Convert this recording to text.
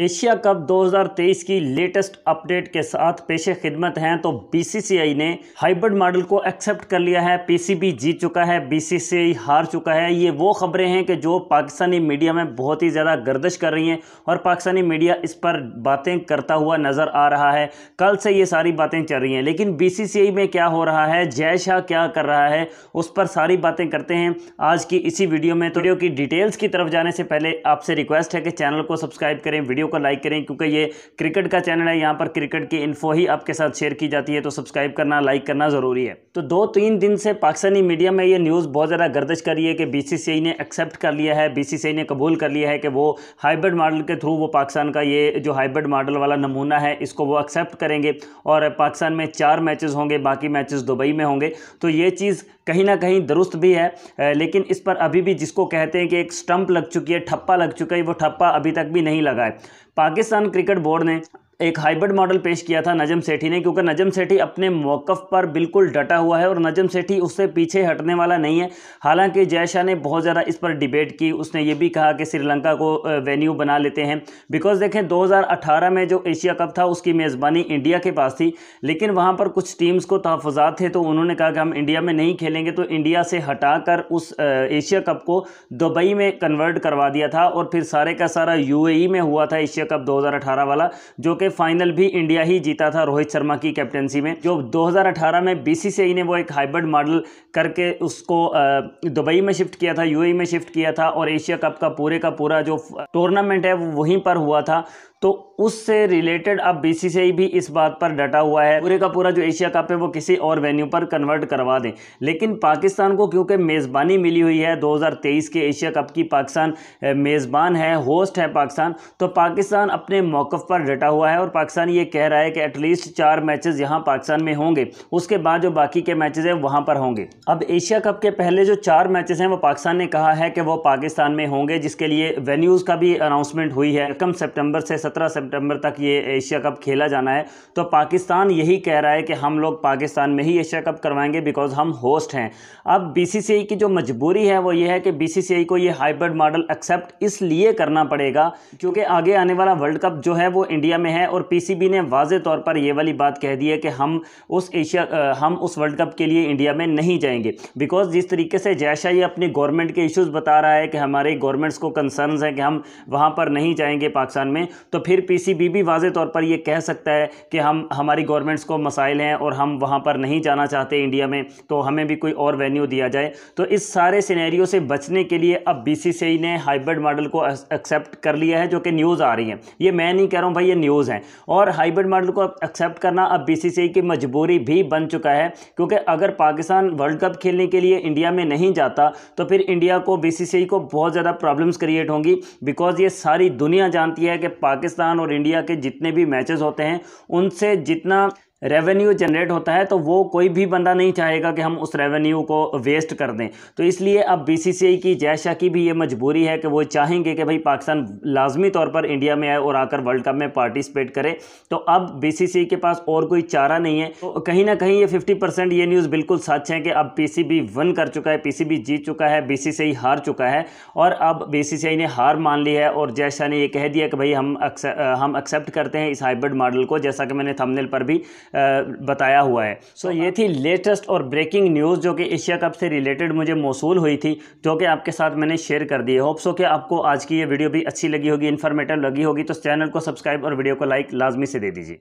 Asia cup 2023 की latest update के साथ पेश खिदमत हैं तो बीसीसीआई ने हाइब्रिड मॉडल को एक्सेप्ट कर लिया है पीसीबी जीत चुका है बीसीसीआई हार चुका है ये वो खबरें हैं कि जो पाकिस्तानी मीडिया में बहुत ही ज़्यादा गर्दश कर रही हैं और पाकिस्तानी मीडिया इस पर बातें करता हुआ नज़र आ रहा है कल से ये सारी बातें चल रही हैं लेकिन बी में क्या हो रहा है जय शाह क्या कर रहा है उस पर सारी बातें करते हैं आज की इसी वीडियो में तो वीडियो की डिटेल्स की तरफ जाने से पहले आपसे रिक्वेस्ट है कि चैनल को सब्सक्राइब करें वीडियो वीडियो को लाइक करें क्योंकि ये क्रिकेट का चैनल है यहाँ पर क्रिकेट की इन्फो ही आपके साथ शेयर की जाती है तो सब्सक्राइब करना लाइक करना ज़रूरी है तो दो तीन दिन से पाकिस्तानी मीडिया में ये न्यूज़ बहुत ज़्यादा गर्दश करी है कि बी ने एक्सेप्ट कर लिया है बी ने कबूल कर लिया है कि वो हाइब्रिड मॉडल के थ्रू वो पाकिस्तान का ये जो हाइब्रिड मॉडल वाला नमूना है इसको वो एक्सेप्ट करेंगे और पाकिस्तान में चार मैचेस होंगे बाकी मैचेस दुबई में होंगे तो ये चीज़ कहीं ना कहीं दुरुस्त भी है लेकिन इस पर अभी भी जिसको कहते हैं कि एक स्टंप लग चुकी है ठप्पा लग चुका है वो ठप्पा अभी तक भी नहीं लगा है पाकिस्तान क्रिकेट बोर्ड ने एक हाइब्रिड मॉडल पेश किया था नजम सेठी ने क्योंकि नजम सेठी अपने मौक़ पर बिल्कुल डटा हुआ है और नजम सेठी उससे पीछे हटने वाला नहीं है हालांकि जय शाह ने बहुत ज़्यादा इस पर डिबेट की उसने ये भी कहा कि श्रीलंका को वेन्यू बना लेते हैं बिकॉज देखें 2018 में जो एशिया कप था उसकी मेज़बानी इंडिया के पास थी लेकिन वहाँ पर कुछ टीम्स को तहफात थे तो उन्होंने कहा कि हम इंडिया में नहीं खेलेंगे तो इंडिया से हटा उस एशिया कप को दुबई में कन्वर्ट करवा दिया था और फिर सारे का सारा यू e में हुआ था एशिया कप दो वाला जो कि फाइनल भी इंडिया ही जीता था रोहित शर्मा की कैप्टनसी में जो 2018 में बीसीसीआई ने वो एक हाइब्रिड मॉडल करके उसको दुबई में शिफ्ट किया था यूएई e में शिफ्ट किया था और एशिया कप का पूरे का पूरा जो टूर्नामेंट है वो वहीं पर हुआ था तो उससे रिलेटेड अब बीसीसीआई भी इस बात पर डटा हुआ है पूरे का पूरा जो एशिया कप है वो किसी और वेन्यू पर कन्वर्ट करवा दें लेकिन पाकिस्तान को क्योंकि मेज़बानी मिली हुई है 2023 के एशिया कप की पाकिस्तान मेज़बान है होस्ट है पाकिस्तान तो पाकिस्तान अपने मौक़ पर डटा हुआ है और पाकिस्तान ये कह रहा है कि एटलीस्ट चार मैचेस यहाँ पाकिस्तान में होंगे उसके बाद जो बाकी के मैचेस हैं वहाँ पर होंगे अब एशिया कप के पहले जो चार मैचेस हैं वो पाकिस्तान ने कहा है कि वो पाकिस्तान में होंगे जिसके लिए वेन्यूज़ का भी अनाउंसमेंट हुई है कम सेप्टेम्बर से सत्रह सेप्टेम्बर तक ये एशिया कप खेला जाना है तो पाकिस्तान यही कह रहा है कि हम लोग पाकिस्तान में ही एशिया कप करवाएंगे बिकॉज हम होस्ट हैं अब बी की जो मजबूरी है वो ये है कि बी को ये हाइब्रिड मॉडल एक्सेप्ट इसलिए करना पड़ेगा क्योंकि आगे आने वाला वर्ल्ड कप जो है वो इंडिया में है हैं और पीसीबी ने वाजे तौर पर यह वाली बात कह दी है कि हम उस एशिया हम उस वर्ल्ड कप के लिए इंडिया में नहीं जाएंगे बिकॉज जिस तरीके से जयशाह ये अपनी गवर्नमेंट के इश्यूज़ बता रहा है कि हमारे गवर्नमेंट्स को कंसर्न हैं कि हम वहाँ पर नहीं जाएंगे पाकिस्तान में तो फिर पी भी वाजे तौर पर यह कह सकता है कि हम हमारी गवर्नमेंट्स को मसाइल हैं और हम वहाँ पर नहीं जाना चाहते इंडिया में तो हमें भी कोई और वेन्यू दिया जाए तो इस सारे सिनेरियो से बचने के लिए अब बी ने हाइब्रिड मॉडल को एक्सेप्ट कर लिया है जो कि न्यूज़ आ रही है ये मैं नहीं कह रहा हूँ भाई ये न्यूज़ है हैं और हाइब्रिड मॉडल को एक्सेप्ट करना अब बीसीसीआई की मजबूरी भी बन चुका है क्योंकि अगर पाकिस्तान वर्ल्ड कप खेलने के लिए इंडिया में नहीं जाता तो फिर इंडिया को बीसीसीआई को बहुत ज़्यादा प्रॉब्लम्स क्रिएट होंगी बिकॉज ये सारी दुनिया जानती है कि पाकिस्तान और इंडिया के जितने भी मैचेस होते हैं उनसे जितना रेवेन्यू जनरेट होता है तो वो कोई भी बंदा नहीं चाहेगा कि हम उस रेवेन्यू को वेस्ट कर दें तो इसलिए अब बीसीसीआई की जय शाह की भी ये मजबूरी है कि वो चाहेंगे कि भाई पाकिस्तान लाजमी तौर पर इंडिया में आए और आकर वर्ल्ड कप में पार्टिसिपेट करे तो अब बीसीसीआई के पास और कोई चारा नहीं है तो कहीं ना कहीं ये फिफ्टी परसेंट ये न्यूज़ बिल्कुल सच है कि अब पी सी बी वन कर चुका है पी सी बी जीत चुका है बी सी सी आई हार चुका है और अब बी सी सी आई ने हार मान ली है और जय शाह ने यह कह दिया कि भाई हम हम एक्सेप्ट करते हैं इस हाइब्रिड मॉडल को जैसा कि मैंने थमनेल पर भी बताया हुआ है सो so, ये थी लेटेस्ट और ब्रेकिंग न्यूज़ जो कि एशिया कप से रिलेटेड मुझे मौसू हुई थी जो कि आपके साथ मैंने शेयर कर दी है होप्सो कि आपको आज की ये वीडियो भी अच्छी लगी होगी इन्फॉर्मेटिव लगी होगी तो चैनल को सब्सक्राइब और वीडियो को लाइक लाजमी से दे दीजिए